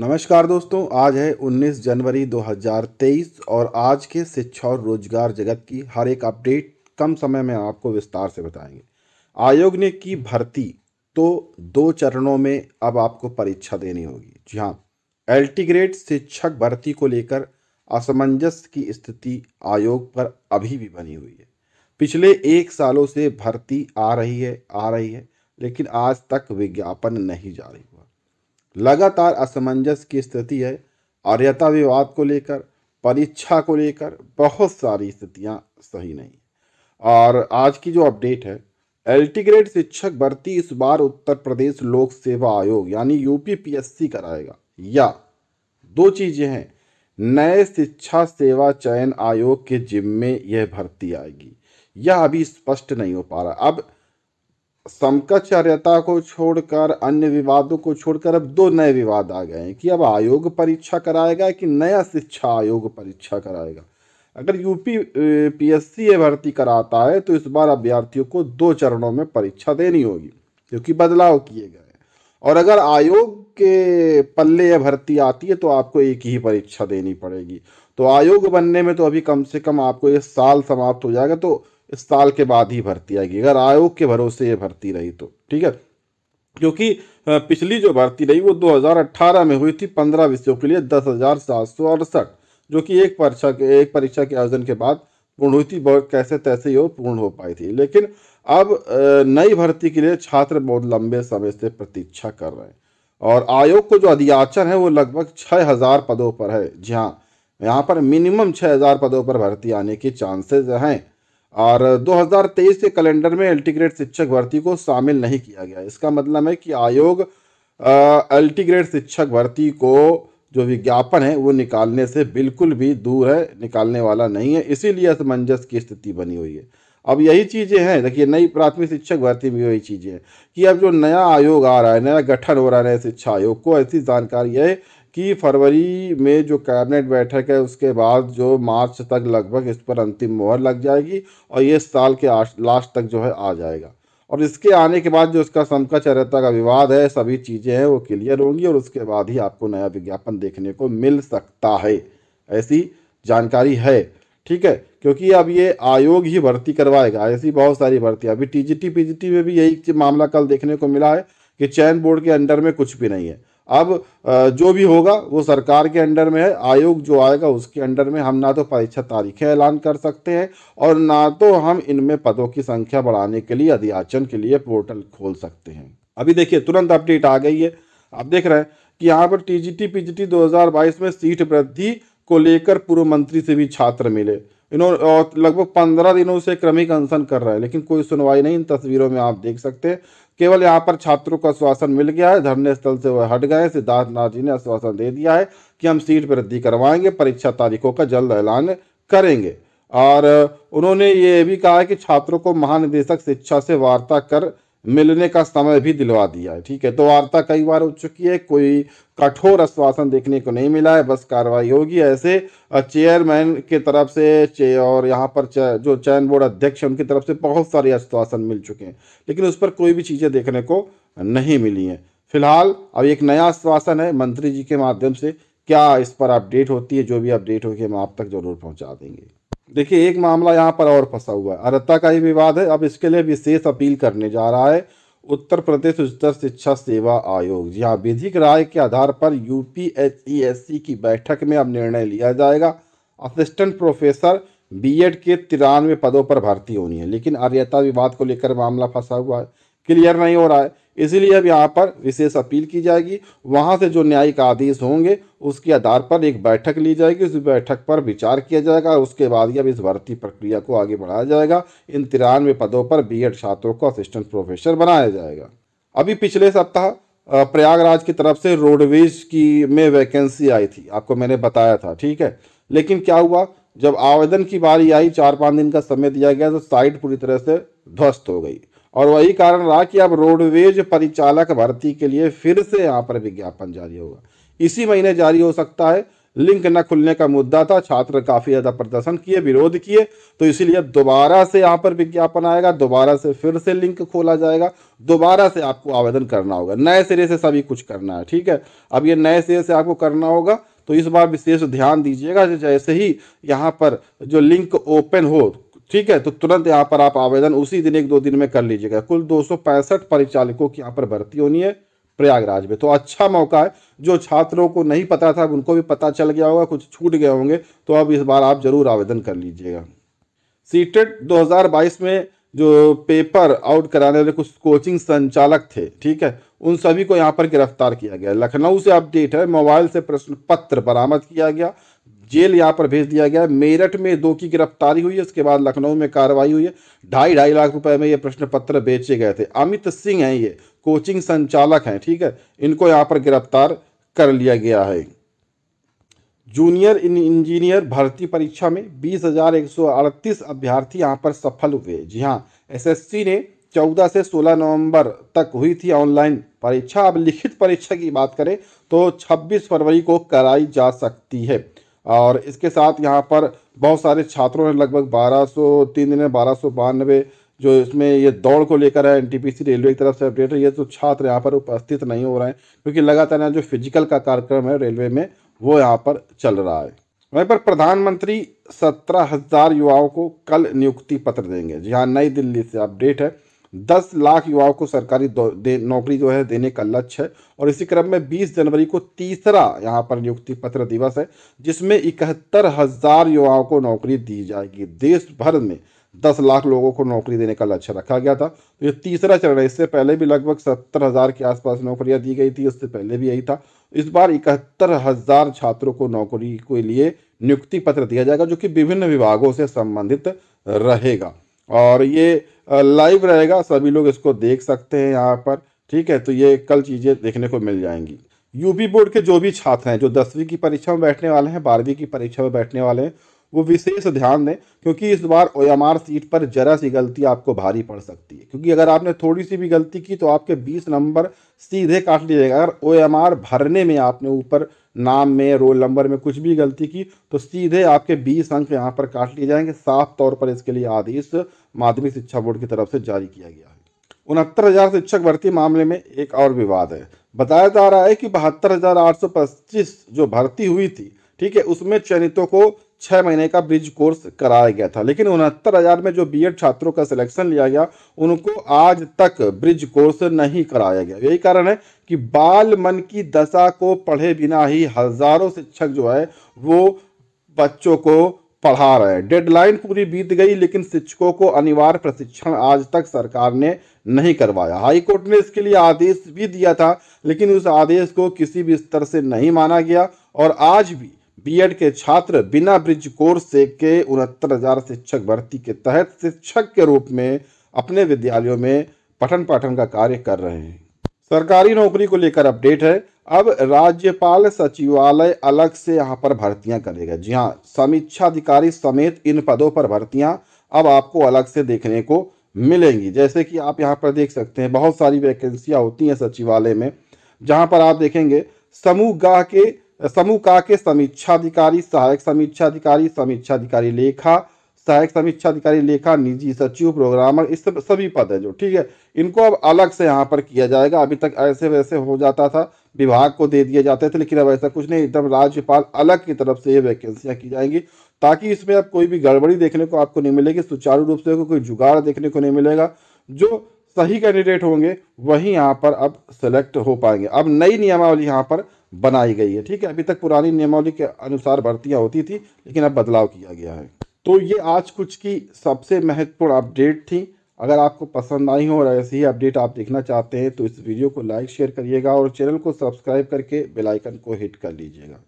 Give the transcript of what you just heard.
नमस्कार दोस्तों आज है 19 जनवरी 2023 और आज के शिक्षा और रोजगार जगत की हर एक अपडेट कम समय में आपको विस्तार से बताएंगे आयोग ने की भर्ती तो दो चरणों में अब आपको परीक्षा देनी होगी जी हाँ एल्टीग्रेड शिक्षक भर्ती को लेकर असमंजस की स्थिति आयोग पर अभी भी बनी हुई है पिछले एक सालों से भर्ती आ रही है आ रही है लेकिन आज तक विज्ञापन नहीं जारी हुआ लगातार असमंजस की स्थिति है आर्यता विवाद को लेकर परीक्षा को लेकर बहुत सारी स्थितियाँ सही नहीं और आज की जो अपडेट है एल्टीग्रेड शिक्षक भर्ती इस बार उत्तर प्रदेश लोक सेवा आयोग यानी यूपीपीएससी कराएगा या दो चीज़ें हैं नए शिक्षा सेवा चयन आयोग के जिम्मे यह भर्ती आएगी यह अभी स्पष्ट नहीं हो पा रहा अब समकक्षार्यता को छोड़कर अन्य विवादों को छोड़कर अब दो नए विवाद आ गए हैं कि अब आयोग परीक्षा कराएगा कि नया शिक्षा आयोग परीक्षा कराएगा अगर यूपी पीएससी ये भर्ती कराता है तो इस बार अभ्यर्थियों को दो चरणों में परीक्षा देनी होगी क्योंकि बदलाव किए गए और अगर आयोग के पल्ले यह भर्ती आती है तो आपको एक ही परीक्षा देनी पड़ेगी तो आयोग बनने में तो अभी कम से कम आपको ये साल समाप्त हो जाएगा तो इस साल के बाद ही भर्ती आएगी अगर आयोग के भरोसे ये भर्ती रही तो ठीक है क्योंकि पिछली जो भर्ती रही वो 2018 में हुई थी 15 विषयों के लिए दस हज़ार सात सौ अड़सठ जो कि एक परीक्षा के एक परीक्षा के आयोजन के बाद पूर्ण हुई थी बहुत कैसे तैसे ही पूर्ण हो पाई थी लेकिन अब नई भर्ती के लिए छात्र बहुत लंबे समय से प्रतीक्षा कर रहे हैं और आयोग को जो अधियाचन है वो लगभग छः हज़ार पदों पर है जी हाँ यहाँ पर मिनिमम छः हज़ार पदों पर भर्ती आने के चांसेस हैं और 2023 के कैलेंडर में एल्टीग्रेड शिक्षक भर्ती को शामिल नहीं किया गया इसका मतलब है कि आयोग एल्टीग्रेड शिक्षक भर्ती को जो विज्ञापन है वो निकालने से बिल्कुल भी दूर है निकालने वाला नहीं है इसीलिए असमंजस की स्थिति बनी हुई है अब यही चीज़ें हैं देखिए नई प्राथमिक शिक्षक भर्ती में यही चीज़ें हैं कि अब जो नया आयोग आ रहा है नया गठन हो रहा है शिक्षा आयोग को ऐसी जानकारी है कि फरवरी में जो कैबिनेट बैठक है उसके बाद जो मार्च तक लगभग इस पर अंतिम मोहर लग जाएगी और ये साल के लास्ट तक जो है आ जाएगा और इसके आने के बाद जो इसका समका चरिता का विवाद है सभी चीज़ें हैं वो क्लियर होंगी और उसके बाद ही आपको नया विज्ञापन देखने को मिल सकता है ऐसी जानकारी है ठीक है क्योंकि अब ये आयोग ही भर्ती करवाएगा ऐसी बहुत सारी भर्ती अभी टी जी में भी यही मामला कल देखने को मिला है कि चयन बोर्ड के अंडर में कुछ भी नहीं है अब जो भी होगा वो सरकार के अंडर में है आयोग जो आएगा उसके अंडर में हम ना तो परीक्षा तारीखें ऐलान कर सकते हैं और ना तो हम इनमें पदों की संख्या बढ़ाने के लिए अधियाचन के लिए पोर्टल खोल सकते हैं अभी देखिए तुरंत अपडेट आ गई है आप देख रहे हैं कि यहाँ पर टीजीटी जी 2022 में सीट वृद्धि को लेकर पूर्व मंत्री से भी छात्र मिले इन्होंने लगभग पंद्रह दिनों से क्रमिक अनशन कर रहे हैं लेकिन कोई सुनवाई नहीं इन तस्वीरों में आप देख सकते हैं केवल यहाँ पर छात्रों को आश्वासन मिल गया है धरने स्थल से वह हट गए सिद्धार्थनाथ जी ने आश्वासन दे दिया है कि हम सीट वृद्धि करवाएंगे परीक्षा तारीखों का जल्द ऐलान करेंगे और उन्होंने ये भी कहा है कि छात्रों को महानिदेशक शिक्षा से वार्ता कर मिलने का समय भी दिलवा दिया है ठीक है तो वार्ता कई बार हो चुकी है कोई कठोर आश्वासन देखने को नहीं मिला है बस कार्रवाई होगी ऐसे चेयरमैन की तरफ से चे और यहाँ पर चे, जो चयन बोर्ड अध्यक्ष उनकी तरफ से बहुत सारे आश्वासन मिल चुके हैं लेकिन उस पर कोई भी चीज़ें देखने को नहीं मिली हैं फिलहाल अब एक नया आश्वासन है मंत्री जी के माध्यम से क्या इस पर अपडेट होती है जो भी अपडेट होगी हम आप तक जरूर पहुँचा देंगे देखिए एक मामला यहाँ पर और फंसा हुआ है अर्ता का ही विवाद है अब इसके लिए विशेष अपील करने जा रहा है उत्तर प्रदेश उच्चतर शिक्षा सेवा आयोग यहाँ विधिक राय के आधार पर यू पी e की बैठक में अब निर्णय लिया जाएगा असिस्टेंट प्रोफेसर बीएड के तिरानवे पदों पर भर्ती होनी है लेकिन अर्यता विवाद को लेकर मामला फंसा हुआ है क्लियर नहीं हो रहा है इसीलिए अब यहाँ पर विशेष अपील की जाएगी वहाँ से जो न्यायिक आदेश होंगे उसके आधार पर एक बैठक ली जाएगी उस बैठक पर विचार किया जाएगा और उसके बाद ही अब इस भर्ती प्रक्रिया को आगे बढ़ाया जाएगा इन तिरानवे पदों पर बीएड छात्रों को असिस्टेंट प्रोफेसर बनाया जाएगा अभी पिछले सप्ताह प्रयागराज की तरफ से रोडवेज की में वैकेंसी आई थी आपको मैंने बताया था ठीक है लेकिन क्या हुआ जब आवेदन की बारी आई चार पाँच दिन का समय दिया गया तो साइट पूरी तरह से ध्वस्त हो गई और वही कारण रहा कि अब रोडवेज परिचालक भर्ती के लिए फिर से यहाँ पर विज्ञापन जारी होगा इसी महीने जारी हो सकता है लिंक न खुलने का मुद्दा था छात्र काफ़ी ज़्यादा प्रदर्शन किए विरोध किए तो इसीलिए दोबारा से यहाँ पर विज्ञापन आएगा दोबारा से फिर से लिंक खोला जाएगा दोबारा से आपको आवेदन करना होगा नए सिरे से सभी कुछ करना है ठीक है अब ये नए सिरे से आपको करना होगा तो इस बार विशेष ध्यान दीजिएगा जैसे ही यहाँ पर जो लिंक ओपन हो ठीक है तो तुरंत यहाँ पर आप आवेदन उसी दिन एक दो दिन में कर लीजिएगा कुल दो परिचालकों की यहाँ पर भर्ती होनी है प्रयागराज में तो अच्छा मौका है जो छात्रों को नहीं पता था उनको भी पता चल गया होगा कुछ छूट गए होंगे तो अब इस बार आप ज़रूर आवेदन कर लीजिएगा सीटेट 2022 में जो पेपर आउट कराने वाले कुछ कोचिंग संचालक थे ठीक है उन सभी को यहाँ पर गिरफ्तार किया गया लखनऊ से अपडेट है मोबाइल से प्रश्न पत्र बरामद किया गया जेल यहाँ पर भेज दिया गया मेरठ में दो की गिरफ्तारी हुई है उसके बाद लखनऊ में कार्रवाई हुई है ढाई ढाई लाख रुपए में ये प्रश्न पत्र बेचे गए थे अमित सिंह हैं ये कोचिंग संचालक हैं ठीक है इनको यहाँ पर गिरफ्तार कर लिया गया है जूनियर इंजीनियर भर्ती परीक्षा में बीस हजार एक सौ अड़तीस अभ्यर्थी यहाँ पर सफल हुए जी हाँ एसएससी ने चौदह से सोलह नवंबर तक हुई थी ऑनलाइन परीक्षा अब लिखित परीक्षा की बात करें तो छब्बीस फरवरी को कराई जा सकती है और इसके साथ यहाँ पर बहुत सारे छात्रों ने लगभग बारह सौ तीन दिन में बारह सौ बानवे जो इसमें ये दौड़ को लेकर है एनटीपीसी रेलवे की तरफ से अपडेट है ये तो छात्र यहाँ पर उपस्थित नहीं हो रहे हैं क्योंकि लगातार यहाँ जो फिजिकल का कार्यक्रम है रेलवे में वो यहाँ पर चल रहा है वहीं पर प्रधानमंत्री सत्रह हजार युवाओं को कल नियुक्ति पत्र देंगे जी हाँ, नई दिल्ली से अपडेट है दस लाख युवाओं को सरकारी नौकरी जो है देने का लक्ष्य है और इसी क्रम में बीस जनवरी को तीसरा यहाँ पर नियुक्ति पत्र दिवस है जिसमें इकहत्तर हज़ार युवाओं को नौकरी दी जाएगी देश भर में दस लाख लोगों को नौकरी देने का लक्ष्य रखा गया था तो ये तीसरा चरण है इससे पहले भी लगभग सत्तर हज़ार के आसपास नौकरियां दी गई थी उससे पहले भी यही था इस बार इकहत्तर हज़ार छात्रों को नौकरी के लिए नियुक्ति पत्र दिया जाएगा जो कि विभिन्न विभागों से संबंधित रहेगा और ये लाइव रहेगा सभी लोग इसको देख सकते हैं यहाँ पर ठीक है तो ये कल चीज़ें देखने को मिल जाएंगी यूपी बोर्ड के जो भी छात्र हैं जो दसवीं की परीक्षा में बैठने वाले हैं बारहवीं की परीक्षा में बैठने वाले हैं वो विशेष ध्यान दें क्योंकि इस बार ओ सीट पर जरा सी गलती आपको भारी पड़ सकती है क्योंकि अगर आपने थोड़ी सी भी गलती की तो आपके 20 नंबर सीधे काट लिए जाएगा अगर ओ भरने में आपने ऊपर नाम में रोल नंबर में कुछ भी गलती की तो सीधे आपके 20 अंक यहाँ पर काट लिए जाएंगे साफ तौर पर इसके लिए आदेश माध्यमिक शिक्षा बोर्ड की तरफ से जारी किया गया है उनहत्तर हज़ार शिक्षक भर्ती मामले में एक और विवाद है बताया जा रहा है कि बहत्तर हज़ार आठ सौ पच्चीस जो भर्ती हुई थी ठीक है उसमें चयनितों को छः महीने का ब्रिज कोर्स कराया गया था लेकिन उनहत्तर हज़ार में जो बीएड छात्रों का सिलेक्शन लिया गया उनको आज तक ब्रिज कोर्स नहीं कराया गया यही कारण है कि बाल मन की दशा को पढ़े बिना ही हजारों शिक्षक जो है वो बच्चों को पढ़ा रहे हैं डेडलाइन पूरी बीत गई लेकिन शिक्षकों को अनिवार्य प्रशिक्षण आज तक सरकार ने नहीं करवाया हाई कोर्ट ने इसके लिए आदेश भी दिया था लेकिन उस आदेश को किसी भी स्तर से नहीं माना गया और आज भी बीएड के छात्र बिना ब्रिज कोर्स से के उनहत्तर हजार शिक्षक भर्ती के तहत शिक्षक के रूप में अपने विद्यालयों में पठन पाठन का कार्य कर रहे हैं सरकारी नौकरी को लेकर अपडेट है अब राज्यपाल सचिवालय अलग से यहाँ पर भर्तियां करेगा जी हाँ समीक्षा अधिकारी समेत इन पदों पर भर्तियां अब आपको अलग से देखने को मिलेंगी जैसे कि आप यहाँ पर देख सकते हैं बहुत सारी वैकेंसियां होती हैं सचिवालय में जहाँ पर आप देखेंगे समूह गाह के समूह का के समीक्षाधिकारी सहायक समीक्षाधिकारी समीक्षाधिकारी लेखा सहायक समीक्षा अधिकारी लेखा निजी सचिव प्रोग्रामर इस सब सभी पद है जो ठीक है इनको अब अलग से यहाँ पर किया जाएगा अभी तक ऐसे वैसे हो जाता था विभाग को दे दिए जाते थे लेकिन अब ऐसा कुछ नहीं एकदम राज्यपाल अलग की तरफ से ये वैकेंसियाँ की जाएंगी ताकि इसमें अब कोई भी गड़बड़ी देखने को आपको नहीं मिलेगी सुचारू रूप से कोई जुगाड़ देखने को नहीं मिलेगा जो सही कैंडिडेट होंगे वही यहाँ पर अब सेलेक्ट हो पाएंगे अब नई नियमावली यहाँ पर बनाई गई है ठीक है अभी तक पुरानी नियमावली के अनुसार भर्तियाँ होती थी लेकिन अब बदलाव किया गया है तो ये आज कुछ की सबसे महत्वपूर्ण अपडेट थी अगर आपको पसंद आई हो और ऐसी ही अपडेट आप देखना चाहते हैं तो इस वीडियो को लाइक शेयर करिएगा और चैनल को सब्सक्राइब करके बेलाइकन को हिट कर लीजिएगा